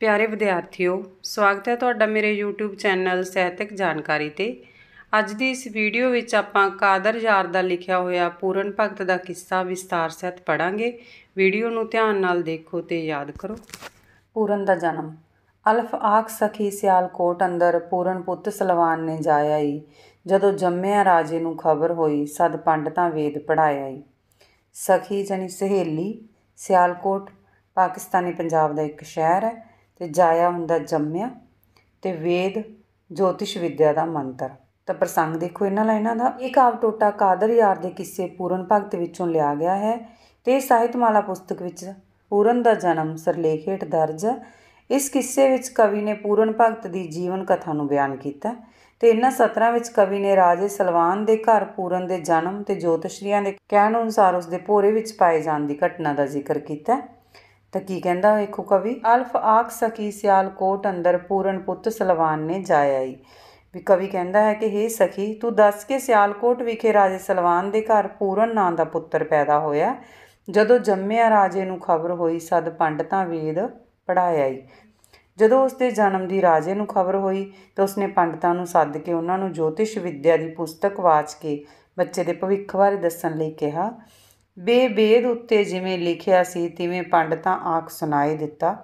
ਪਿਆਰੇ ਵਿਦਿਆਰਥੀਓ ਸਵਾਗਤ ਹੈ ਤੁਹਾਡਾ ਮੇਰੇ YouTube ਚੈਨਲ ਸਹਿਤਕ ਜਾਣਕਾਰੀ ਤੇ ਅੱਜ ਦੀ ਇਸ ਵੀਡੀਓ ਵਿੱਚ ਆਪਾਂ ਕਾਦਰ ਯਾਰ ਦਾ ਲਿਖਿਆ ਹੋਇਆ ਪੂਰਨ ਭਗਤ ਦਾ ਕਿੱਸਾ ਵਿਸਤਾਰ ਸਹਿਤ ਪੜਾਂਗੇ ਵੀਡੀਓ ਨੂੰ ਧਿਆਨ ਨਾਲ ਦੇਖੋ ਤੇ ਯਾਦ ਕਰੋ ਪੂਰਨ ਦਾ ਜਨਮ ਅਲਫ ਆਖ ਸਖੀ ਸਿਆਲਕੋਟ ਅੰਦਰ ਪੂਰਨ ਪੁੱਤ ਸਲਵਾਨ ਨੇ ਜਾਇਆ ਈ ਜਦੋਂ ਜੰਮਿਆ ਰਾਜੇ ਨੂੰ ਖਬਰ ਹੋਈ ਸਦ ਪੰਡਤਾਂ ਵੇਦ ਪੜਾਇਆ ਈ ਸਖੀ ਜਣੀ ਸਹੇਲੀ ਸਿਆਲਕੋਟ ਪਾਕਿਸਤਾਨੀ ਪੰਜਾਬ ਦਾ ਇੱਕ ਸ਼ਹਿਰ ਹੈ ਤੇ ਜਾਇਆ ਹੁੰਦਾ ਜੰਮਿਆ ਤੇ ਵੇਦ ਜੋਤਿਸ਼ ਵਿੱਦਿਆ ਦਾ ਮੰਤਰ ਤਾਂ ਪ੍ਰਸੰਗ ਦੇਖੋ ਇਹਨਾਂ ਲਾਈਨਾਂ ਦਾ ਇਹ ਕਾਵ ਟੋਟਾ ਕਾਦਰ ਯਾਰ ਦੇ ਕਿਸੇ ਪੂਰਨ ਭਗਤ ਵਿੱਚੋਂ ਲਿਆ ਗਿਆ ਹੈ ਤੇ ਸਾਹਿਤਮਾਲਾ ਪੁਸਤਕ ਵਿੱਚ ਪੂਰਨ ਦਾ ਜਨਮ ਸਰਲੇਖੇਟ ਦਰਜ ਇਸ ਕਿੱਸੇ ਵਿੱਚ ਕਵੀ ਨੇ ਪੂਰਨ ਭਗਤ ਦੀ ਜੀਵਨ ਕਥਾ ਨੂੰ ਬਿਆਨ ਕੀਤਾ ਤੇ ਇਹਨਾਂ ਸਤਰਾਂ ਵਿੱਚ ਕਵੀ ਨੇ ਰਾਜੇ ਸਲਵਾਨ ਦੇ ਘਰ ਪੂਰਨ ਦੇ ਜਨਮ ਤੇ ਜੋਤਸ਼ਰੀਆਂ ਦੇ ਕਹਿਣ ਅਨੁਸਾਰ ਉਸ ਦੇ ਭੋਰੇ ਵਿੱਚ ਪਾਏ ਜਾਣ ਦੀ ਘਟਨਾ ਦਾ ਜ਼ਿਕਰ ਕੀਤਾ ਤਾਂ ਕੀ ਕਹਿੰਦਾ ਵੇਖੋ ਕਵੀ ਅਲਫ ਆਖ ਸਕੀ ਸਿਆਲ ਕੋਟ ਅੰਦਰ ਪੂਰਨ ਪੁੱਤ ਸਲਵਾਨ ਨੇ ਜਾਇਆ ਆਈ ਵੀ ਕਵੀ ਕਹਿੰਦਾ ਹੈ ਕਿ हे ਸਖੀ ਤੂੰ ਦੱਸ ਕੇ ਸਿਆਲਕੋਟ ਵਿਖੇ ਰਾਜੇ ਸਲਵਾਨ ਦੇ ਘਰ ਪੂਰਨ ਨਾਂ ਦਾ ਪੁੱਤਰ ਪੈਦਾ ਹੋਇਆ ਜਦੋਂ ਜੰਮਿਆ ਰਾਜੇ ਨੂੰ ਖਬਰ ਹੋਈ ਸਦ ਪੰਡਤਾਂ ਵੇਦ ਪੜਾਇਆ ਈ ਜਦੋਂ ਉਸਦੇ ਜਨਮ ਦੀ ਰਾਜੇ ਨੂੰ ਖਬਰ ਹੋਈ ਤਾਂ ਉਸਨੇ ਪੰਡਤਾਂ ਨੂੰ ਸੱਦ ਕੇ ਉਹਨਾਂ ਨੂੰ ਜੋਤਿਸ਼ ਵਿੱਦਿਆ ਦੀ ਪੁਸਤਕ ਵਾਚ ਕੇ ਬੱਚੇ ਦੇ ਭਵਿੱਖ ਬਾਰੇ ਦੱਸਣ ਲਈ ਕਿਹਾ ਬੇਬੇਦ ਉੱਤੇ ਜਿਵੇਂ ਲਿਖਿਆ ਸੀ ਤਿਵੇਂ ਪੰਡਤਾਂ ਆਖ ਸੁਣਾਏ ਦਿੱਤਾ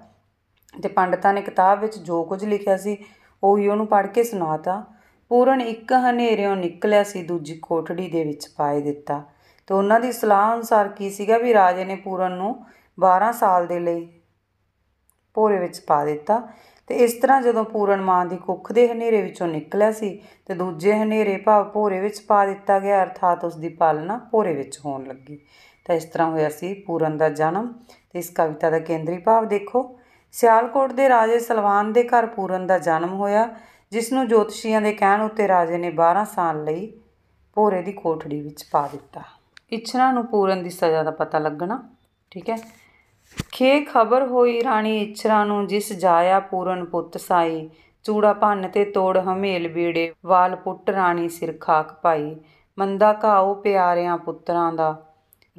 ਤੇ ਪੰਡਤਾਂ ਨੇ ਕਿਤਾਬ ਵਿੱਚ ਜੋ ਕੁਝ ਲਿਖਿਆ ਸੀ ਉਹ ਹੀ ਉਹਨੂੰ ਪੜ੍ਹ ਕੇ ਸੁਣਾਤਾ ਪੂਰਨ ਇੱਕ ਹਨੇਰਿਓਂ ਨਿਕਲਿਆ ਸੀ ਦੂਜੀ ਕੋਠੜੀ ਦੇ ਵਿੱਚ ਪਾਏ ਦਿੱਤਾ ਤੇ ਉਹਨਾਂ ਦੀ ਸਲਾਹ ਅਨੁਸਾਰ ਕੀ ਸੀਗਾ ਵੀ ਰਾਜੇ ਨੇ ਪੂਰਨ ਨੂੰ 12 ਸਾਲ ਦੇ ਲਈ ਪੋਰੇ ਵਿੱਚ ਪਾ ਦਿੱਤਾ ਤੇ ਇਸ ਤਰ੍ਹਾਂ ਜਦੋਂ ਪੂਰਨ ਮਾਂ ਦੀ ਕੁੱਖ ਦੇ ਹਨੇਰੇ ਵਿੱਚੋਂ ਨਿਕਲਿਆ ਸੀ ਤੇ ਦੂਜੇ ਹਨੇਰੇ ਭਾਵ ਪੋਰੇ ਵਿੱਚ ਪਾ ਦਿੱਤਾ ਗਿਆ ਅਰਥਾਤ ਉਸ ਦੀ ਪਾਲਣਾ ਪੋਰੇ ਵਿੱਚ ਹੋਣ ਲੱਗੀ ਤਾਂ ਇਸ ਤਰ੍ਹਾਂ ਹੋਇਆ ਸੀ ਪੂਰਨ ਦਾ ਜਨਮ ਤੇ ਇਸ ਕਵਿਤਾ ਦਾ ਕੇਂਦਰੀ ਭਾਵ ਦੇਖੋ ਸਿਆਲਕੋਟ ਦੇ ਰਾਜੇ ਸਲਵਾਨ ਦੇ ਘਰ ਪੂਰਨ ਦਾ ਜਨਮ ਹੋਇਆ ਜਿਸ ਨੂੰ ਜੋਤਸ਼ੀਆਂ ਦੇ ਕਹਿਣ ਉੱਤੇ ਰਾਜੇ ਨੇ 12 ਸਾਲ ਲਈ ਭੋਰੇ ਦੀ ਕੋਠੜੀ ਵਿੱਚ ਪਾ ਦਿੱਤਾ ਇਛਨਾ ਨੂੰ ਪੂਰਨ ਦੀ ਸਜ਼ਾ ਦਾ ਪਤਾ ਲੱਗਣਾ ਠੀਕ ਹੈ ਖੇ ਖਬਰ ਹੋਈ ਰਾਣੀ ਇਛਰਾ ਨੂੰ ਜਿਸ ਜਾਇਆ ਪੂਰਨ ਪੁੱਤ ਸਾਈ ਚੂੜਾ ਭੰਨ ਤੇ ਤੋੜ ਹਮੇਲ ਬੀੜੇ ਵਾਲ ਪੁੱਟ ਰਾਣੀ ਸਿਰ ਖਾਕ ਪਾਈ ਮੰਦਾ ਘਾਉ ਪਿਆਰਿਆਂ ਪੁੱਤਰਾਂ ਦਾ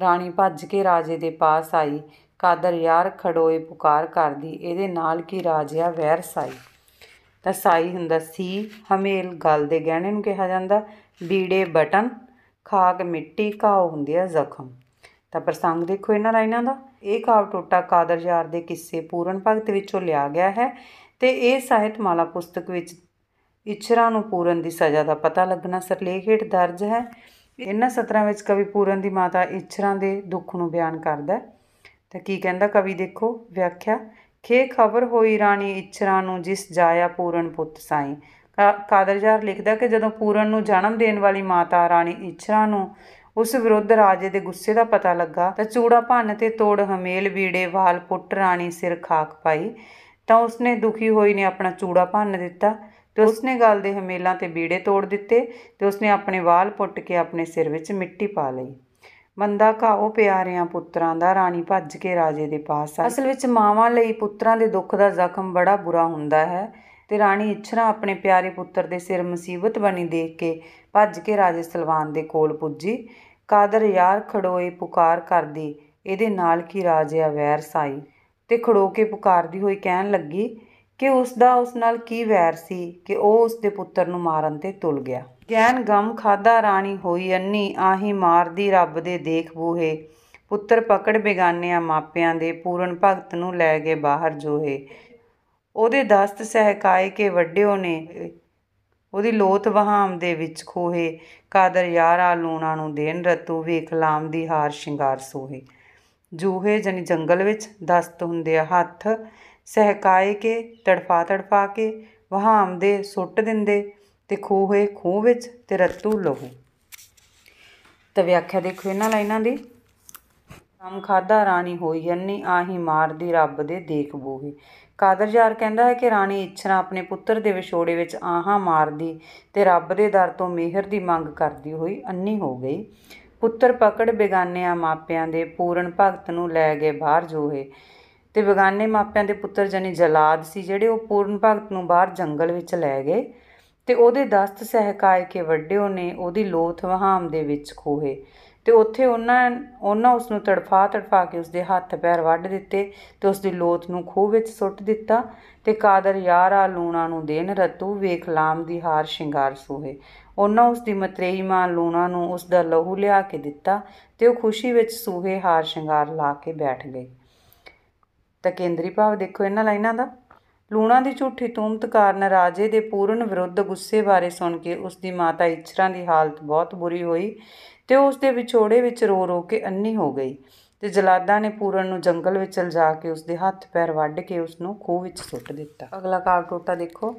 ਰਾਣੀ ਭੱਜ ਕੇ ਰਾਜੇ ਦੇ ਪਾਸ ਆਈ ਕਾਦਰ ਯਾਰ ਖੜੋਏ ਪੁਕਾਰ ਕਰਦੀ ਇਹਦੇ ਨਾਲ ਕੀ ਰਾਜਿਆ ਵੈਰ ਸਾਈ ਤਾਂ ਸਾਈ ਹੁੰਦਾ ਸੀ ਹਮੇਲ ਗਲ ਦੇ ਗਹਿਣੇ ਨੂੰ ਕਿਹਾ ਜਾਂਦਾ ਬੀੜੇ ਬਟਨ ਖਾਕ ਮਿੱਟੀ ਕਾਉ ਹੁੰਦੀ ਆ ਜ਼ਖਮ ਤਾਂ ਪ੍ਰਸੰਗ ਦੇਖੋ ਇਹਨਾਂ ਰਾਇਨਾਂ ਦਾ ਇਹ ਕਾਵ ਟੋਟਾ ਕਾਦਰ ਯਾਰ ਦੇ ਕਿੱਸੇ ਪੂਰਨ ਭਗਤ ਵਿੱਚੋਂ ਲਿਆ ਗਿਆ ਹੈ ਤੇ ਇਹ ਸਾਹਿਤ ਮਾਲਾ ਪੁਸਤਕ ਵਿੱਚ ਇਛਰਾਂ ਨੂੰ ਪੂਰਨ ਦੀ ਸਜ਼ਾ ਦਾ ਪਤਾ ਲੱਗਣਾ ਸਰਲੇਖ ਹੇਠ ਦਰਜ ਹੈ ਇਹਨਾਂ ਸਤਰਾਂ ਵਿੱਚ ਕਵੀ ਪੂਰਨ ਦੀ ਮਾਤਾ ਇਛਰਾਂ ਦੇ ਦੁੱਖ ਨੂੰ ਬਿਆਨ ਕਰਦਾ ਹੈ ਤਾਂ ਕੀ ਕਹਿੰਦਾ ਕਵੀ ਦੇਖੋ ਵਿਆਖਿਆ ਖੇ ਖਬਰ ਹੋਈ ਰਾਣੀ ਇਛਰਾਂ ਨੂੰ ਜਿਸ ਜਾਇਆ ਪੂਰਨ ਪੁੱਤ ਸਾਈ ਕਾਦਰਜਾਰ ਲਿਖਦਾ ਕਿ ਜਦੋਂ ਪੂਰਨ ਨੂੰ ਜਨਮ ਦੇਣ ਵਾਲੀ ਮਾਤਾ ਰਾਣੀ ਇਛਰਾਂ ਨੂੰ ਉਸ ਵਿਰੁੱਧ ਰਾਜੇ ਦੇ ਗੁੱਸੇ ਦਾ ਪਤਾ ਲੱਗਾ ਤਾਂ ਚੂੜਾ ਭੰਨ ਤੇ ਤੋੜ ਹਮੇਲ ਵੀੜੇ ਵਾਲ ਪੁੱਟ ਰਾਣੀ ਸਿਰ ਖਾਕ ਪਾਈ ਤਾਂ ਉਸਨੇ ਦੁਖੀ ਹੋਈ ਨੇ ਆਪਣਾ ਚੂੜਾ ਭੰਨ ਦਿੱਤਾ ਤੇ ਉਸਨੇ ਗਲ ਦੇ ਹਮੇਲਾਂ ਤੇ ਬੀੜੇ ਤੋੜ ਦਿੱਤੇ ਤੇ ਉਸਨੇ ਆਪਣੇ ਵਾਲ ਪੁੱਟ ਕੇ ਆਪਣੇ ਸਿਰ ਵਿੱਚ ਮਿੱਟੀ ਪਾ ਲਈ ਮੰਦਾ ਘਾਓ ਪਿਆਰਿਆਂ ਪੁੱਤਰਾਂ ਦਾ ਰਾਣੀ ਭੱਜ ਕੇ ਰਾਜੇ ਦੇ ਪਾਸ ਆ ਅਸਲ ਵਿੱਚ ਮਾਵਾਂ ਲਈ ਪੁੱਤਰਾਂ ਦੇ ਦੁੱਖ ਦਾ ਜ਼ਖਮ ਬੜਾ ਬੁਰਾ ਹੁੰਦਾ ਹੈ ਤੇ ਰਾਣੀ ਇਛਰਾ ਆਪਣੇ ਪਿਆਰੇ ਪੁੱਤਰ ਦੇ ਸਿਰ ਮੁਸੀਬਤ ਬਣੀ ਦੇਖ ਕੇ ਭੱਜ ਕੇ ਰਾਜੇ ਸਲਵਾਨ ਦੇ ਕੋਲ ਪੁੱਜੀ ਕਾਦਰ ਯਾਰ ਖੜੋਏ ਪੁਕਾਰ ਕਰਦੀ ਇਹਦੇ ਨਾਲ ਕੀ ਰਾਜਿਆ ਵੈਰ ਸਾਈ ਤੇ ਖੜੋ ਕੇ ਪੁਕਾਰਦੀ ਹੋਈ ਕਹਿਣ ਲੱਗੀ ਕਿ ਉਸ ਦਾ ਉਸ ਨਾਲ ਕੀ ਵੈਰ ਸੀ ਕਿ ਉਹ ਉਸ ਦੇ ਪੁੱਤਰ ਨੂੰ ਮਾਰਨ ਤੇ ਤੁਲ ਗਿਆ ਗੈਨ ਗਮ ਖਾਦਾ ਰਾਣੀ ਹੋਈ ਅੰਨੀ ਆਹੀ ਮਾਰਦੀ ਰੱਬ ਦੇ ਦੇਖ ਬੂਹੇ ਪੁੱਤਰ ਪਕੜ ਬੇਗਾਨਿਆਂ ਮਾਪਿਆਂ ਦੇ ਪੂਰਨ ਭਗਤ ਨੂੰ ਲੈ ਗਏ ਬਾਹਰ ਜੋਹੇ ਉਹਦੇ ਦਸਤ ਸਹਿਕਾਏ ਕੇ ਵੱਡਿਓ ਨੇ ਉਹਦੀ ਲੋਤ ਵਹਾਮ ਦੇ ਵਿੱਚ ਖੋਹੇ ਕਾਦਰ ਯਾਰਾ ਲੂਣਾ ਨੂੰ ਦੇਣ ਰਤੂ ਵੇਖ ਲਾਮ ਦੀ ਹਾਰ ਸ਼ਿੰਗਾਰ ਸੋਹੇ ਜੂਹੇ ਜਾਨੀ ਜੰਗਲ ਵਿੱਚ ਦਸਤ ਹੁੰਦੇ ਆ ਹੱਥ ਸਹਿਕਾਏ ਕੇ ਤੜਫਾ ਤੜਫਾ ਕੇ ਦੇ ਸੁੱਟ ਦਿੰਦੇ ਤੇ ਖੂਹੇ ਖੂਹ ਵਿੱਚ ਤੇ ਰਤੂ ਲਹੂ ਤਾਂ ਵਿਆਖਿਆ ਦੇਖੋ ਇਹਨਾਂ ਲਾਈਨਾਂ ਦੀ ਕੰਮ ਖਾਦਾ ਰਾਣੀ ਹੋਈ ਜੰਨੀ ਆਹੀ ਮਾਰਦੀ ਰੱਬ ਦੇ ਦੇਖ ਬੋਹੇ ਕਾਦਰ ਯਾਰ ਕਹਿੰਦਾ ਹੈ ਕਿ ਰਾਣੀ ਇਛਰਾ ਆਪਣੇ ਪੁੱਤਰ ਦੇ ਵਿਛੋੜੇ ਵਿੱਚ ਆਹਾਂ ਮਾਰਦੀ ਤੇ ਰੱਬ ਦੇ ਦਰ ਤੋਂ ਮਿਹਰ ਦੀ ਮੰਗ ਕਰਦੀ ਹੋਈ ਅੰਨੀ ਹੋ ਗਈ ਪੁੱਤਰ ਪਕੜ ਬੇਗਾਨਿਆਂ ਮਾਪਿਆਂ ਦੇ ਪੂਰਨ ਭਗਤ ਨੂੰ ਲੈ ਗਏ ਬਾਹਰ ਜੋਹੇ ਤੇ ਬੇਗਾਨੇ ਮਾਪਿਆਂ ਦੇ ਪੁੱਤਰ ਜਨੀ ਜਲਾਦ ਸੀ ਜਿਹੜੇ ਉਹ ਪੂਰਨ ਭਗਤ ਨੂੰ ਬਾਹਰ ਜੰਗਲ ਵਿੱਚ ਲੈ ਗਏ ਤੇ ਉਹਦੇ ਦਸਤ ਸਹਿਕਾਇ ਕੇ ਵੱਡਿਓ ਨੇ ਉਹਦੀ ਲੋਥ ਵਹਾਮ ਦੇ ਵਿੱਚ ਖੋਹੇ ਤੇ ਉੱਥੇ ਉਹਨਾਂ ਉਹਨਾਂ ਉਸ ਨੂੰ ਤੜਫਾ ਤੜਫਾ ਕੇ ਉਸ ਦੇ ਹੱਥ ਪੈਰ ਵੱਢ ਦਿੱਤੇ ਤੇ ਉਸ ਦੀ ਲੋਥ ਨੂੰ ਖੂਹ ਵਿੱਚ ਸੁੱਟ ਦਿੱਤਾ ਤੇ ਕਾਦਰ ਯਾਰਾ ਲੂਣਾ ਨੂੰ ਦੇਨ ਰਤੂ ਵੇਖ ਲਾਮ ਦੀ ਹਾਰ ਸ਼ਿੰਗਾਰ ਸੋਹੇ ਉਹਨਾਂ ਉਸ ਦੀ ਮਤਰੇਈ ਮਾਂ ਲੂਣਾ ਨੂੰ ਉਸ ਦਾ ਲਹੂ ਲਿਆ ਕੇ ਦਿੱਤਾ ਤੇ ਉਹ ਖੁਸ਼ੀ ਵਿੱਚ ਸੂਹੇ ਹਾਰ ਸ਼ਿੰਗਾਰ ਲਾ ਕੇ ਬੈਠ ਗਈ ਤਾਂ ਕੇਂਦਰੀ ਭਾਵ ਦੇਖੋ ਇਹਨਾਂ ਲਾਈਨਾਂ ਦਾ ਲੂਣਾ ਦੀ ਝੂਠੀ ਤੂਮਤ ਕਾਰਨ ਰਾਜੇ ਦੇ ਪੂਰਨ ਵਿਰੁੱਧ ਗੁੱਸੇ ਬਾਰੇ ਸੁਣ ਕੇ ਉਸ ਦੀ ਮਾਤਾ ਇਛਰਾਂ ਦੀ ਹਾਲਤ ਬਹੁਤ ਬੁਰੀ ਹੋਈ ਤੇ ਉਸ ਦੇ ਵਿਛੋੜੇ ਵਿੱਚ ਰੋ ਰੋ ਕੇ ਅੰਨੀ ਹੋ ਗਈ ਤੇ ਜਲਾਦਾ ਨੇ ਪੂਰਨ ਨੂੰ ਜੰਗਲ ਵਿੱਚ ਲਿਜਾ ਕੇ ਉਸ ਦੇ ਹੱਥ ਪੈਰ ਵੱਢ ਕੇ ਉਸ ਨੂੰ ਖੂਹ ਵਿੱਚ ਸੁੱਟ ਦਿੱਤਾ ਅਗਲਾ ਕਾਰ ਟੋਟਾ ਦੇਖੋ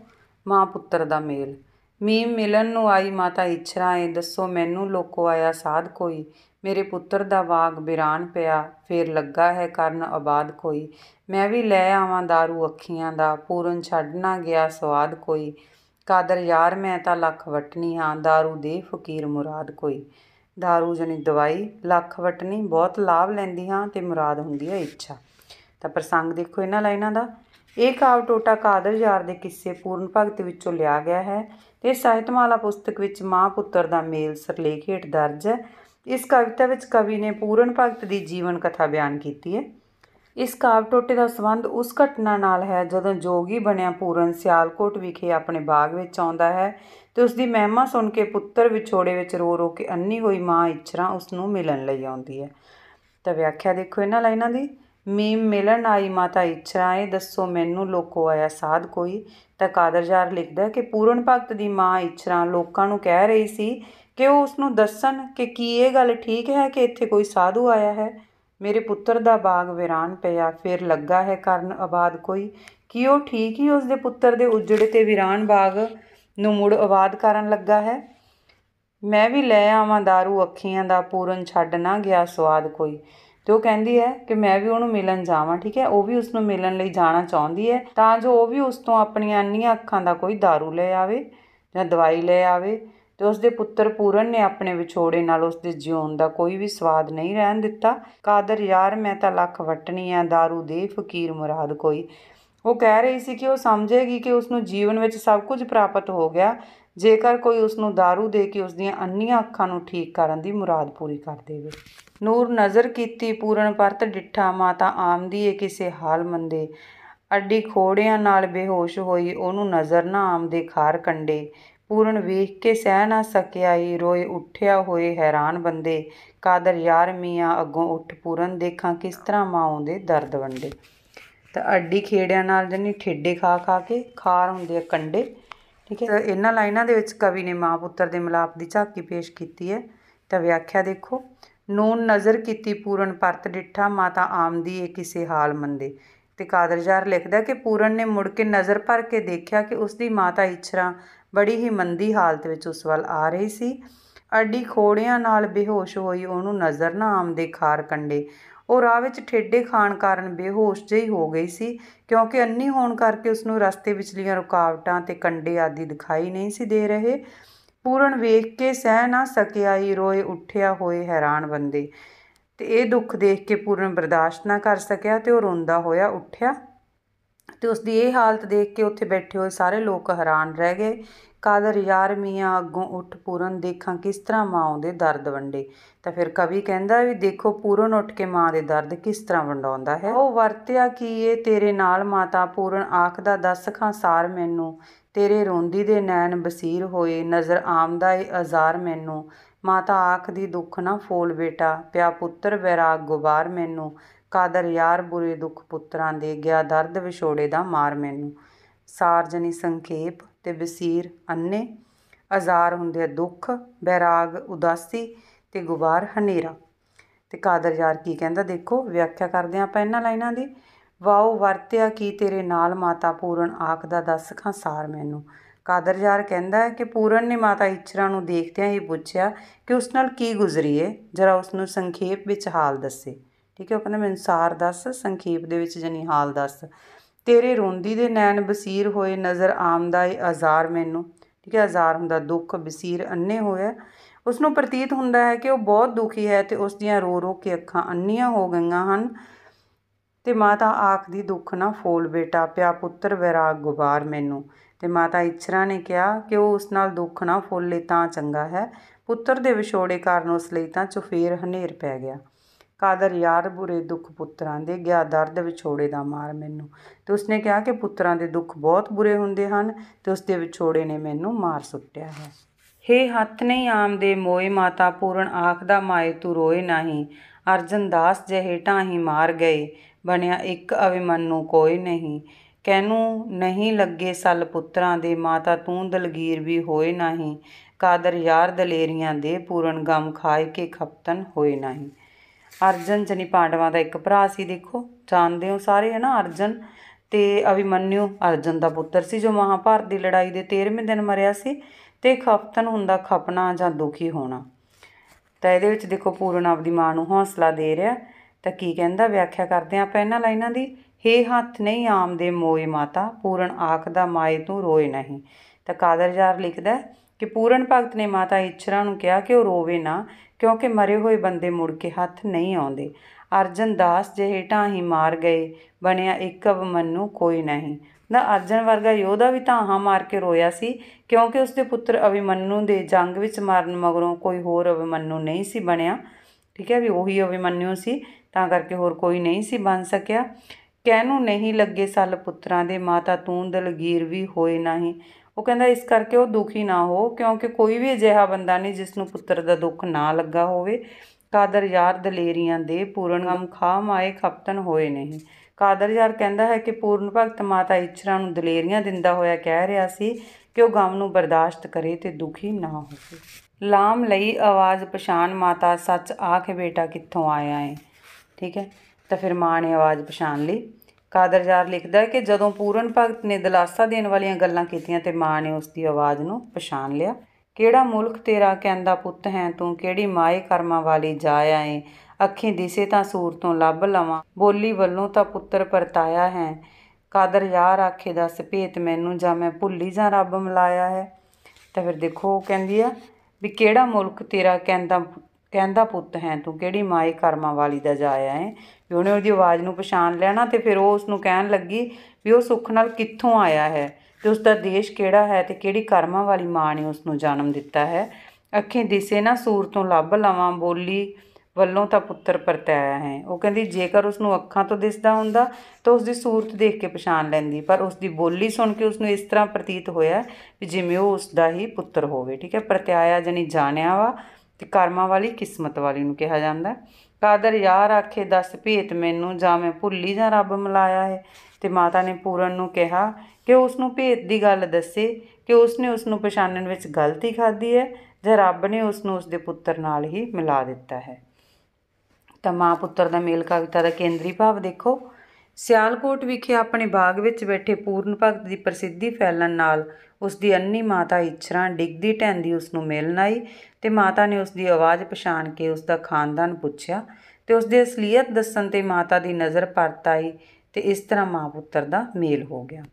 ਮਾਂ ਪੁੱਤਰ ਦਾ ਮੇਲ ਮੀਮ ਮਿਲਨ ਨੂੰ ਆਈ ਮਾਤਾ ਇਛਰਾ ਏ ਦੱਸੋ ਮੈਨੂੰ ਲੋਕੋ ਆਇਆ ਸਾਧ ਕੋਈ ਮੇਰੇ ਪੁੱਤਰ ਦਾ ਬਾਗ ਬਿਰਾਨ ਪਿਆ ਫੇਰ ਲੱਗਾ ਹੈ ਕਰਨ ਆਬਾਦ ਕੋਈ ਮੈਂ ਵੀ ਲੈ ਆਵਾਂ दारू ਅੱਖੀਆਂ ਦਾ ਪੂਰਨ ਛੱਡਣਾ ਗਿਆ ਸਵਾਦ ਕੋਈ ਕਾਦਰ ਯਾਰ ਮੈਂ ਤਾਂ ਲੱਖ ਵਟਨੀ ਹਾਂ दारू ਦੇ ਫਕੀਰ ਮੁਰਾਦ ਕੋਈ ਦਾਰੂ ਜਣੀ ਦਵਾਈ ਲੱਖ ਵਟਣੀ ਬਹੁਤ ਲਾਭ ਲੈਂਦੀ ਹਾਂ ਤੇ ਮੁਰਾਦ ਹੁੰਦੀ ਹੈ ਇੱਛਾ ਤਾਂ ਪ੍ਰਸੰਗ ਦੇਖੋ ਇਹਨਾਂ ਲਾਈਨਾਂ ਦਾ ਇਹ ਕਾਵ ਟੋਟਾ ਕਾਦਰ ਯਾਰ ਦੇ ਕਿੱਸੇ ਪੂਰਨ ਭਗਤ ਵਿੱਚੋਂ ਲਿਆ ਗਿਆ ਹੈ ਤੇ ਸਾਹਿਤਮਾਲਾ ਪੁਸਤਕ ਵਿੱਚ ਮਾਂ ਪੁੱਤਰ ਦਾ ਮੇਲ ਸਰਲੇਖ ਹੇਠ ਦਰਜ ਹੈ ਇਸ ਕਵਿਤਾ ਵਿੱਚ ਕਵੀ ਨੇ ਪੂਰਨ ਭਗਤ ਦੀ ਜੀਵਨ ਕਥਾ ਬਿਆਨ ਕੀਤੀ ਹੈ ਇਸ ਕਾਵ ਟੋਟੇ ਦਾ ਸਬੰਧ ਉਸ ਘਟਨਾ ਨਾਲ ਹੈ ਜਦੋਂ ਜੋਗੀ ਬਣਿਆ ਪੂਰਨ ਸਿਆਲਕੋਟ ਵਿਖੇ ਆਪਣੇ ਬਾਗ ਵਿੱਚ ਆਉਂਦਾ ਹੈ ਤੇ ਉਸ ਦੀ ਮਹਿਮਾ ਸੁਣ ਕੇ ਪੁੱਤਰ ਵਿਛੋੜੇ ਵਿੱਚ ਰੋ ਰੋ ਕੇ ਅੰਨੀ ਹੋਈ ਮਾਂ ਇਛਰਾ ਉਸ ਨੂੰ ਮਿਲਣ ਲਈ ਆਉਂਦੀ ਹੈ ਤਾਂ ਵਿਆਖਿਆ ਦੇਖੋ ਇਹਨਾਂ ਲਾਈਨਾਂ ਦੀ ਮੀਮ ਮਿਲਣ ਆਈ ਮਾਤਾ ਇਛਰਾ ਏ ਦੱਸੋ ਮੈਨੂੰ ਲੋਕੋ ਆਇਆ ਸਾਧ ਕੋਈ ਤਾਂ ਕਾਦਰਜਾਰ ਲਿਖਦਾ ਕਿ ਪੂਰਨ ਭਗਤ ਦੀ ਮਾਂ ਇਛਰਾ ਲੋਕਾਂ ਨੂੰ ਕਹਿ ਰਹੀ ਸੀ ਕਿ ਉਹ ਉਸ ਨੂੰ ਦੱਸਣ ਕਿ ਕੀ ਇਹ ਗੱਲ ਠੀਕ ਹੈ ਕਿ ਇੱਥੇ ਕੋਈ ਸਾਧੂ ਆਇਆ ਹੈ ਮੇਰੇ ਪੁੱਤਰ ਦਾ ਬਾਗ ਵਿਰਾਨ ਪਿਆ ਫਿਰ ਲੱਗਾ ਹੈ ਕਰਨ ਆਬਾਦ ਕੋਈ ਕੀ ਉਹ ਠੀਕ ਹੀ ਉਸ ਦੇ ਪੁੱਤਰ ਦੇ ਉਜੜੇ ਤੇ ਵਿਰਾਨ ਬਾਗ ਨੂੰ ਮੁੜ ਆਬਾਦ ਕਰਨ ਲੱਗਾ ਹੈ ਮੈਂ ਵੀ ਲੈ ਆਵਾਂ दारू ਅੱਖੀਆਂ ਦਾ ਪੂਰਨ ਛੱਡ ਨਾ ਗਿਆ ਸਵਾਦ ਕੋਈ ਤੇ ਉਹ ਕਹਿੰਦੀ ਹੈ ਕਿ ਮੈਂ ਵੀ ਉਹਨੂੰ ਮਿਲਣ ਜਾਵਾਂ ਠੀਕ ਹੈ ਉਹ ਵੀ ਉਸ ਨੂੰ ਮਿਲਣ ਲਈ ਜਾਣਾ ਚਾਹੁੰਦੀ ਹੈ ਤਾਂ ਜੋ ਉਹ ਵੀ ਉਸ ਤੋਂ ਆਪਣੀਆਂ ਅੰਨੀਆਂ ਅੱਖਾਂ ਦਾ ਕੋਈ दारू ਲੈ ਆਵੇ ਜਾਂ ਦਵਾਈ ਲੈ ਆਵੇ ਤੇ ਉਸ ਦੇ ਪੁੱਤਰ ਪੂਰਨ ਨੇ ਆਪਣੇ ਵਿਛੋੜੇ ਨਾਲ ਉਸ ਦੇ ਜੀਵਨ ਦਾ ਕੋਈ ਵੀ ਸਵਾਦ ਨਹੀਂ ਰਹਿਣ ਦਿੱਤਾ ਕਾਦਰ ਯਾਰ ਮੈਂ ਤਾਂ ਲੱਖ ਵਟਣੀ ਆ दारू ਦੇ ਫਕੀਰ ਮੁਰਾਦ ਕੋਈ ਉਹ ਕਹਿ ਰਹੀ ਸੀ ਕਿ ਉਹ ਸਮਝੇਗੀ ਕਿ ਉਸ ਨੂੰ ਜੀਵਨ ਵਿੱਚ ਸਭ ਕੁਝ ਪ੍ਰਾਪਤ ਹੋ ਗਿਆ ਜੇਕਰ ਕੋਈ ਉਸ ਨੂੰ दारू ਦੇ ਕੇ ਉਸ ਦੀਆਂ ਅੰਨੀਆਂ ਅੱਖਾਂ ਨੂੰ ਠੀਕ ਕਰਨ ਦੀ ਮੁਰਾਦ ਪੂਰੀ ਕਰ ਦੇਵੇ ਨੂਰ ਨਜ਼ਰ ਕੀਤੀ ਪੂਰਨ ਪਰਤ ਡਿੱਠਾ ਮਾਤਾ ਆਮਦੀ ਏ ਕਿਸੇ ਹਾਲ ਮੰਦੇ ਅੱਡੀ ਖੋੜਿਆਂ ਨਾਲ ਬੇਹੋਸ਼ ਹੋਈ ਉਹਨੂੰ ਨਜ਼ਰ ਨਾ ਆਮਦੇ ਖਾਰ ਕੰਡੇ ਪੂਰਨ ਵੇਖ ਕੇ ਸਹਿ ਨਾ ਸਕਿਆ ਈ ਰੋਏ ਉੱਠਿਆ ਹੋਏ ਹੈਰਾਨ ਬੰਦੇ ਕਾਦਰ ਯਾਰ ਮੀਆਂ ਅੱਗੋਂ ਉੱਠ ਪੂਰਨ ਦੇਖਾਂ ਕਿਸ ਤਰ੍ਹਾਂ ਮਾਉਂ ਦੇ ਦਰਦ ਵੰਡੇ ਤਾਂ ਅੱਡੀ ਖੇੜਿਆਂ ਨਾਲ ਜਾਨੀ ਠੇਡੇ ਖਾ ਖਾ ਕੇ ਖਾਰ ਹੁੰਦੇ ਆ ਕੰਡੇ ਠੀਕ ਹੈ ਇਹਨਾਂ ਲਾਈਨਾਂ ਦੇ ਵਿੱਚ ਕਵੀ ਨੇ ਮਾਂ ਪੁੱਤਰ ਦੇ ਮਿਲਾਪ ਦੀ ਝਾਕੀ ਪੇਸ਼ ਕੀਤੀ ਹੈ ਤਾਂ ਵਿਆਖਿਆ ਦੇਖੋ ਨੂਨ ਨਜ਼ਰ ਕੀਤੀ ਪੂਰਨ ਪਰਤ ਡਿੱਠਾ ਮਾਤਾ ਆਮਦੀ ਏ ਕਿਸੇ ਹਾਲ ਮੰਦੇ ਤੇ ਕਾਦਰ ਯਾਰ ਲਿਖਦਾ ਕਿ ਪੂਰਨ ਨੇ ਮੁੜ ਕੇ ਨਜ਼ਰ ਭਰ ਕੇ ਦੇਖਿਆ ਕਿ ਉਸ ਦੀ ਮਾਤਾ ਇਛਰਾ ਬੜੀ ਹੀ ਮੰਦੀ ਹਾਲਤ ਵਿੱਚ ਉਸ ਵੱਲ ਆ ਰਹੀ ਸੀ ਅੱਡੀ ਖੋੜਿਆਂ ਨਾਲ ਬੇਹੋਸ਼ ਹੋਈ ਉਹਨੂੰ ਨਜ਼ਰ ਨਾ ਆਮਦੇ ਖਾਰ ਕੰਡੇ ਉਹ ਰਾਹ ਵਿੱਚ ਠੇਡੇ ਖਾਣ ਕਾਰਨ ਬੇਹੋਸ਼ ਜਿਹੀ ਹੋ ਗਈ ਸੀ ਕਿਉਂਕਿ ਅੰਨੀ ਹੋਣ ਕਰਕੇ ਉਸ ਨੂੰ ਰਸਤੇ ਵਿਚਲੀਆਂ ਰੁਕਾਵਟਾਂ ਤੇ ਕੰਡੇ ਆਦਿ ਦਿਖਾਈ ਨਹੀਂ ਸੀ ਦੇ ਰਹੇ ਪੂਰਨ ਵੇਖ ਕੇ ਸਹਿ ਨਾ ਸਕਿਆ ਹੀ ਰੋਏ ਉੱਠਿਆ ਹੋਏ ਹੈਰਾਨ ਬੰਦੇ ਤੇ ਇਹ ਦੁੱਖ ਦੇਖ ਕੇ ਪੂਰਨ ਬਰਦਾਸ਼ਤ ਨਾ ਕਰ ਸਕਿਆ ਤੇ ਉਹ ਰੋਂਦਾ ਹੋਇਆ ਉੱਠਿਆ ਉਸ ਉਸਦੀ ਇਹ ਹਾਲਤ ਦੇਖ ਕੇ ਉੱਥੇ ਬੈਠੇ ਹੋਏ ਸਾਰੇ ਲੋਕ ਹੈਰਾਨ ਰਹਿ ਗਏ ਕਾਦਰ ਯਾਰ ਮੀਆਂ ਅੱਗੋਂ ਉੱਠ ਪੂਰਨ ਦੇਖਾਂ ਕਿਸ ਤਰ੍ਹਾਂ ਮਾਂ ਦੇ ਦਰਦ ਵੰਡੇ ਤਾਂ ਫਿਰ ਕਵੀ ਕਹਿੰਦਾ ਵੀ ਦੇਖੋ ਪੂਰਨ ਉੱਠ ਕੇ ਮਾਂ ਦੇ ਦਰਦ ਕਿਸ ਤਰ੍ਹਾਂ ਵੰਡਾਉਂਦਾ ਹੈ ਉਹ ਵਰਤਿਆ ਕੀ ਇਹ ਤੇਰੇ ਨਾਲ ਮਾਤਾ ਪੂਰਨ ਆਖਦਾ ਦੱਸ ਖਾਂ ਸਾਰ ਮੈਨੂੰ ਤੇਰੇ ਰੋਂਦੀ ਦੇ ਨੈਣ ਬਸੀਰ ਹੋਏ ਨਜ਼ਰ ਆਮਦਾ ਏ ਅਜ਼ਾਰ ਮੈਨੂੰ ਮਾਤਾ ਆਖ ਦੀ ਦੁੱਖ ਨਾ ਫੋਲ ਬੇਟਾ ਪਿਆ ਪੁੱਤਰ ਵਿਰਾਗ ਗੁਬਾਰ ਮੈਨੂੰ ਕਾਦਰ ਯਾਰ ਬੁਰੇ ਦੁੱਖ ਪੁੱਤਰਾਂ ਦੇ ਗਿਆ ਦਰਦ ਵਿਛੋੜੇ ਦਾ ਮਾਰ ਮੈਨੂੰ ਸਾਰਜਨੀ ਸੰਖੇਪ ਤੇ ਬਸੀਰ ਅੰਨੇ ਅਜ਼ਾਰ ਹੁੰਦੇ ਦੁੱਖ ਬੈਰਾਗ ਉਦਾਸੀ ਤੇ ਗੁਬਾਰ ਹਨੇਰਾ ਤੇ ਕਾਦਰ ਯਾਰ ਕੀ ਕਹਿੰਦਾ ਦੇਖੋ ਵਿਆਖਿਆ ਕਰਦੇ ਆਪਾਂ ਇਹਨਾਂ ਲਾਈਨਾਂ ਦੀ ਵਾਓ ਵਰਤਿਆ ਕੀ ਤੇਰੇ ਨਾਲ ਮਾਤਾ ਪੂਰਨ ਆਖਦਾ ਦੱਸ ਖਾਂ ਸਾਰ ਮੈਨੂੰ ਕਾਦਰ ਯਾਰ ਕਹਿੰਦਾ ਹੈ ਕਿ ਪੂਰਨ ਨੇ ਮਾਤਾ ਇਚਰਾ ਨੂੰ ਦੇਖਦਿਆਂ ਹੀ ਪੁੱਛਿਆ ਕਿ ਉਸ ਨਾਲ ਕੀ ਗੁਜ਼ਰੀਏ ਜਰਾ ਉਸ ਨੂੰ ਸੰਖੇਪ ਵਿੱਚ ਹਾਲ ਦੱਸੇ ਠੀਕ ਹੈ ਉਹ ਕਹਿੰਦਾ ਮੈਨੂੰ ਸਾਰ ਦੱਸ ਸੰਖੇਪ ਦੇ ਵਿੱਚ ਜਾਨੀ ਹਾਲ ਦੱਸ ਤੇਰੇ ਰੋਂਦੀ ਦੇ ਨੈਣ ਬਸੀਰ ਹੋਏ ਨਜ਼ਰ ਆਮਦਾ ਏ ਅਜ਼ਾਰ ਮੈਨੂੰ ਠੀਕ ਹੈ ਅਜ਼ਾਰ ਹੁੰਦਾ ਦੁੱਖ ਬਸੀਰ ਅੰਨੇ ਹੋਇਆ ਉਸ ਨੂੰ ਪ੍ਰਤੀਤ ਹੁੰਦਾ ਹੈ ਕਿ ਉਹ ਬਹੁਤ ਦੁਖੀ ਹੈ ਤੇ ਉਸ ਦੀਆਂ ਰੋ ਰੋ ਕੇ ਅੱਖਾਂ ਅੰਨੀਆਂ ਹੋ ਗਈਆਂ ਹਨ ਤੇ ਮਾਤਾ ਆਖਦੀ ਦੁੱਖ ਨਾ ਫੋਲ ਬੇਟਾ ਪਿਆ ਪੁੱਤਰ ਵਿਰਾਗ ਗੁਬਾਰ ਮੈਨੂੰ ਤੇ ਮਾਤਾ ਇਛਰਾ ਨੇ ਕਿਹਾ ਕਿ ਉਹ ਉਸ ਨਾਲ ਦੁੱਖ ਨਾ ਫੋਲੇ ਤਾਂ ਚੰਗਾ ਹੈ ਪੁੱਤਰ ਦੇ ਵਿਛੋੜੇ ਕਾਰਨ ਉਸ ਲਈ ਤਾਂ ਚੁਫੇਰ ਹਨੇਰ ਪੈ ਗਿਆ ਕਾਦਰ ਯਾਰ ਬੁਰੇ ਦੁੱਖ ਪੁੱਤਰਾਂ ਦੇ ਗਿਆ ਦਰਦ ਵਿਛੋੜੇ ਦਾ ਮਾਰ ਮੈਨੂੰ ਤੇ ਉਸਨੇ ਕਿਹਾ ਕਿ ਪੁੱਤਰਾਂ ਦੇ ਦੁੱਖ ਬਹੁਤ ਬੁਰੇ ਹੁੰਦੇ ਹਨ ਤੇ ਉਸਦੇ ਵਿਛੋੜੇ ਨੇ ਮੈਨੂੰ ਮਾਰ ਸੁੱਟਿਆ ਹੈ ਹੇ ਹੱਥ ਨਹੀਂ ਦੇ ਮੋਏ ਮਾਤਾ ਪੂਰਨ ਆਖਦਾ ਮਾਏ ਤੂੰ ਰੋਏ ਨਹੀਂ ਅਰਜਨ ਦਾਸ ਜਿਹੇ ਟਾਹੀ ਮਾਰ ਗਏ ਬਣਿਆ ਇੱਕ ਅਵਿਮਨ ਨੂੰ ਕੋਈ ਨਹੀਂ ਕੈਨੂੰ ਨਹੀਂ ਲੱਗੇ ਸਲ ਪੁੱਤਰਾਂ ਦੇ ਮਾਤਾ ਤੂੰ ਦਲਗੀਰ ਵੀ ਹੋਏ ਨਹੀਂ ਕਾਦਰ ਯਾਰ ਦਲੇਰੀਆਂ ਦੇ ਪੂਰਨ ਗਮ ਖਾਏ ਕੇ ਖਪਤਨ ਹੋਏ ਨਹੀਂ ਅਰਜਨ ਜਨੀ ਪਾਂਡਵਾਂ ਦਾ ਇੱਕ ਭਰਾ ਸੀ ਦੇਖੋ ਜਾਣਦੇ ਹੋ ਸਾਰੇ ਹੈ ਨਾ ਅਰਜਨ ਤੇ ਅਭਿਮਨਿਉ ਅਰਜਨ ਦਾ ਪੁੱਤਰ ਸੀ ਜੋ ਮਹਾਭਾਰਤ ਦੀ ਲੜਾਈ ਦੇ 13ਵੇਂ ਦਿਨ ਮਰਿਆ ਸੀ ਤੇ ਖਪਤਨ ਹੁੰਦਾ ਖਪਣਾ ਜਾਂ ਦੁਖੀ ਹੋਣਾ ਤਾਂ ਇਹਦੇ ਵਿੱਚ ਦੇਖੋ ਪੂਰਨ ਆਪਦੀ ਮਾਂ ਨੂੰ ਹੌਸਲਾ ਦੇ ਰਿਹਾ ਤਾਂ ਕੀ ਕਹਿੰਦਾ ਵਿਆਖਿਆ ਕਰਦੇ ਆਪਾਂ ਇਹਨਾਂ ਲਾਈਨਾਂ ਦੀ ਹੇ ਹੱਥ ਨਹੀਂ ਆਮ ਦੇ ਮੋਏ ਮਾਤਾ ਪੂਰਨ ਆਖਦਾ ਮਾਏ ਤੂੰ ਰੋਏ ਨਹੀਂ ਤਾਂ ਕਾਦਰਯਾਰ ਲਿਖਦਾ ਕਿ ਪੂਰਨ ਭਗਤ ਨੇ ਮਾਤਾ ਇਛਰਾ ਨੂੰ ਕਿਹਾ ਕਿ ਉਹ ਰੋਵੇ ਨਾ ਕਿਉਂਕਿ ਮਰੇ ਹੋਏ ਬੰਦੇ ਮੁੜ ਕੇ ਹੱਥ ਨਹੀਂ ਆਉਂਦੇ ਅਰਜਨ ਦਾਸ ਜਿਹੇ ਹੀ ਮਾਰ ਗਏ ਬਣਿਆ ਇੱਕ ਮੰਨੂ ਕੋਈ ਨਹੀਂ ਨਾ ਅਰਜਨ ਵਰਗਾ ਯੋਧਾ ਵੀ ਤਾਂ ਹਾਂ ਮਾਰ ਕੇ ਰੋਇਆ ਸੀ ਕਿਉਂਕਿ ਉਸਦੇ ਪੁੱਤਰ ਅਵਿਮਨੂ ਦੇ ਜੰਗ ਵਿੱਚ ਮਾਰਨ ਮਗਰੋਂ ਕੋਈ ਹੋਰ ਅਵਿਮਨੂ ਨਹੀਂ ਸੀ ਬਣਿਆ ਠੀਕ ਹੈ ਵੀ ਉਹੀ ਅਵਿਮਨੂ ਸੀ ਤਾਂ ਕਰਕੇ ਹੋਰ ਕੋਈ ਨਹੀਂ ਸੀ ਬਣ ਸਕਿਆ ਕਹਿਨੂੰ ਨਹੀਂ ਲੱਗੇ ਸੱਲ ਪੁੱਤਰਾਂ ਦੇ ਮਾਤਾ ਤੂੰ ਦਲਗੀਰ ਵੀ ਹੋਏ ਨਹੀਂ ਉਹ ਕਹਿੰਦਾ ਇਸ ਕਰਕੇ ਉਹ ਦੁਖੀ ਨਾ ਹੋ ਕਿਉਂਕਿ ਕੋਈ ਵੀ ਅਜਿਹਾ ਬੰਦਾ ਨਹੀਂ ਜਿਸ ਨੂੰ ਪੁੱਤਰ ਦਾ ਦੁੱਖ ਨਾ ਲੱਗਾ ਹੋਵੇ ਕਾਦਰ ਯਾਰ ਦਲੇਰੀਆਂ ਦੇ ਪੂਰਨ ਗਮ ਖਾਮ ਆਏ ਖਪਤਨ ਹੋਏ ਨਹੀਂ ਕਾਦਰ ਯਾਰ ਕਹਿੰਦਾ ਹੈ ਕਿ ਪੂਰਨ ਭਗਤ ਮਾਤਾ ਇਛਰਾ ਨੂੰ ਦਲੇਰੀਆਂ ਦਿੰਦਾ ਹੋਇਆ ਕਹਿ ਰਿਹਾ ਸੀ ਕਿ ਉਹ ਗਮ ਨੂੰ ਬਰਦਾਸ਼ਤ ਕਰੇ ਤੇ ਦੁਖੀ ਨਾ ਹੋਵੇ ਲਾਮ ਲਈ ਆਵਾਜ਼ ਪਛਾਨ ਮਾਤਾ ਸੱਚ ਆਖ ਬੇਟਾ ਕਿੱਥੋਂ ਆਇਆ ਹੈ ਠੀਕ ਹੈ ਤਾਂ ਫਿਰ ਮਾਂ ਨੇ ਆਵਾਜ਼ ਪਛਾਨ ਲਈ ਕਾਦਰਯਾਰ ਲਿਖਦਾ ਹੈ ਕਿ ਜਦੋਂ ਪੂਰਨ ਭਗਤ ਨੇ ਦਲਾਸਾ ਦੇਣ ਵਾਲੀਆਂ ਗੱਲਾਂ ਕੀਤੀਆਂ ਤੇ ਮਾਂ ਨੇ ਉਸ ਦੀ ਆਵਾਜ਼ ਨੂੰ ਪਛਾਣ ਲਿਆ ਕਿਹੜਾ ਮੁਲਕ ਤੇਰਾ ਕਹਿੰਦਾ ਪੁੱਤ ਹੈ ਤੂੰ ਕਿਹੜੀ ਮਾਏ ਕਰਮਾਂ ਵਾਲੀ ਜਾ ਆਏ ਅੱਖੀਂ ਦਿਸੇ ਤਾਂ ਸੂਰਤੋਂ ਲੱਭ ਲਵਾਂ ਬੋਲੀ ਵੱਲੋਂ ਤਾਂ ਪੁੱਤਰ ਪਰਤਾਇਆ ਹੈ ਕਾਦਰ ਯਾਰ ਆਖੇ ਦਾ ਸਪੇਤ ਮੈਨੂੰ ਜਾਂ ਮੈਂ ਭੁੱਲੀ ਜਾਂ ਰੱਬ ਮਲਾਇਆ ਹੈ ਤਾਂ ਫਿਰ ਦੇਖੋ ਉਹ ਕਹਿੰਦੀ ਆ ਵੀ ਕਿਹੜਾ ਮੁਲਕ ਤੇਰਾ ਕਹਿੰਦਾ ਕਹਿੰਦਾ ਪੁੱਤ ਹੈ ਤੂੰ ਕਿਹੜੀ ਮਾਈ ਕਰਮਾਂ ਵਾਲੀ ਦਾ ਜਾਇਆ ਹੈ ਵੀ ਉਹਨੇ ਉਹਦੀ ਆਵਾਜ਼ ਨੂੰ ਪਛਾਣ ਲੈਣਾ ਤੇ ਫਿਰ ਉਹ ਉਸ ਨੂੰ ਕਹਿਣ ਲੱਗੀ ਵੀ ਉਹ ਸੁੱਖ ਨਾਲ ਕਿੱਥੋਂ ਆਇਆ ਹੈ ਤੇ ਉਸ ਦਾ ਦੇਸ਼ ਕਿਹੜਾ ਹੈ ਤੇ ਕਿਹੜੀ ਕਰਮਾਂ ਵਾਲੀ ਮਾਂ ਨੇ ਉਸ ਨੂੰ ਜਨਮ ਦਿੱਤਾ ਹੈ ਅੱਖੇ ਦਿਸੇ ਨਾ ਸੂਰ ਤੋਂ ਲੱਭ ਲਵਾਂ ਬੋਲੀ ਵੱਲੋਂ ਤਾਂ ਪੁੱਤਰ ਪਰਤਾਇਆ ਹੈ ਉਹ ਕਹਿੰਦੀ ਜੇਕਰ ਉਸ ਨੂੰ ਅੱਖਾਂ ਤੋਂ ਦਿਸਦਾ ਹੁੰਦਾ ਤਾਂ ਉਸ ਦੀ ਸੂਰਤ ਦੇਖ ਕੇ ਪਛਾਣ ਲੈਂਦੀ ਪਰ ਉਸ ਦੀ ਬੋਲੀ ਸੁਣ ਕੇ ਉਸ ਨੂੰ ਇਸ ਤਰ੍ਹਾਂ ਪ੍ਰਤੀਤ ਹੋਇਆ ਵੀ ਜਿਵੇਂ ਉਹ ਉਸ ਦਾ ਹੀ ਪੁੱਤਰ ਹੋਵੇ ਠੀਕ ਹੈ ਪਰਤਾਇਆ ਜਾਨੀ ਜਾਣਿਆ ਵਾ ਤੇ ਕਰਮਾਂ ਵਾਲੀ ਕਿਸਮਤ ਵਾਲੀ ਨੂੰ ਕਿਹਾ ਜਾਂਦਾ ਕਾਦਰ ਯਾਰ ਆਖੇ ਦੱਸ ਭੇਤ ਮੈਨੂੰ ਜਾਂ ਮੈਂ ਭੁੱਲੀ ਜਾਂ ਰੱਬ ਮਲਾਇਆ ਹੈ ਤੇ ਮਾਤਾ ਨੇ ਪੂਰਨ ਨੂੰ ਕਿਹਾ ਕਿ ਉਸ ਨੂੰ ਭੇਤ ਦੀ ਗੱਲ ਦੱਸੇ ਕਿ ਉਸ ਨੇ ਉਸ ਨੂੰ ਪਛਾਣਨ ਵਿੱਚ ਗਲਤੀ ਖਾਧੀ ਹੈ ਜਾਂ ਰੱਬ ਨੇ ਉਸ ਨੂੰ ਉਸ ਦੇ ਪੁੱਤਰ ਨਾਲ ਹੀ ਮਿਲਾ ਦਿੱਤਾ ਹੈ ਤਾਂ ਮਾਂ ਪੁੱਤਰ ਦਾ ਮੇਲ ਕਵਿਤਾ ਦਾ ਕੇਂਦਰੀ ਭਾਵ ਦੇਖੋ ਸਿਆਲਕੋਟ ਵਿਖੇ ਆਪਣੇ ਬਾਗ ਵਿੱਚ ਬੈਠੇ ਪੂਰਨ ਭਗਤ ਦੀ ਪ੍ਰਸਿੱਧੀ ਫੈਲਣ ਨਾਲ ਉਸ ਦੀ ਅੰਨੀ ਮਾਤਾ ਇਛਰਾਂ ਡਿੱਗਦੀ ਟੈਂਦੀ ਉਸ ਨੂੰ ਮਿਲਣ ਆਈ ਤੇ ਮਾਤਾ ਨੇ ਉਸ ਦੀ ਆਵਾਜ਼ ਪਛਾਣ ਕੇ ਉਸ ਦਾ ਖਾਨਦਾਨ ਪੁੱਛਿਆ ਤੇ ਉਸ ਦੇ ਅਸਲੀਅਤ ਦੱਸਣ ਤੇ ਮਾਤਾ ਦੀ ਨਜ਼ਰ ਪਰਤ ਆਈ ਤੇ ਇਸ ਤਰ੍ਹਾਂ ਮਾਂ ਪੁੱਤਰ ਦਾ ਮੇਲ ਹੋ ਗਿਆ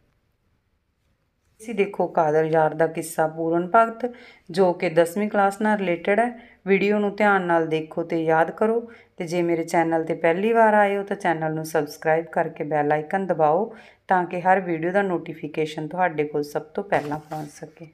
ਤੁਸੀਂ ਦੇਖੋ ਕਾਦਰ ਯਾਰ ਦਾ ਕਿੱਸਾ ਪੂਰਨ ਭਗਤ ਜੋ ਕਿ 10ਵੀਂ ਕਲਾਸ ਨਾਲ ਰਿਲੇਟਡ ਹੈ ਵੀਡੀਓ ਨੂੰ ਧਿਆਨ ਨਾਲ ਦੇਖੋ ਤੇ ਯਾਦ ਕਰੋ ਤੇ ਜੇ ਮੇਰੇ ਚੈਨਲ ਤੇ ਪਹਿਲੀ ਵਾਰ ਆਏ ਹੋ ਤਾਂ ਚੈਨਲ ਨੂੰ ਸਬਸਕ੍ਰਾਈਬ ਕਰਕੇ ਬੈਲ ਆਈਕਨ ਦਬਾਓ ਤਾਂ ਕਿ ਹਰ ਵੀਡੀਓ ਦਾ ਨੋਟੀਫਿਕੇਸ਼ਨ ਤੁਹਾਡੇ ਕੋਲ ਸਭ ਤੋਂ ਪਹਿਲਾਂ ਪਹੁੰਚ ਸਕੇ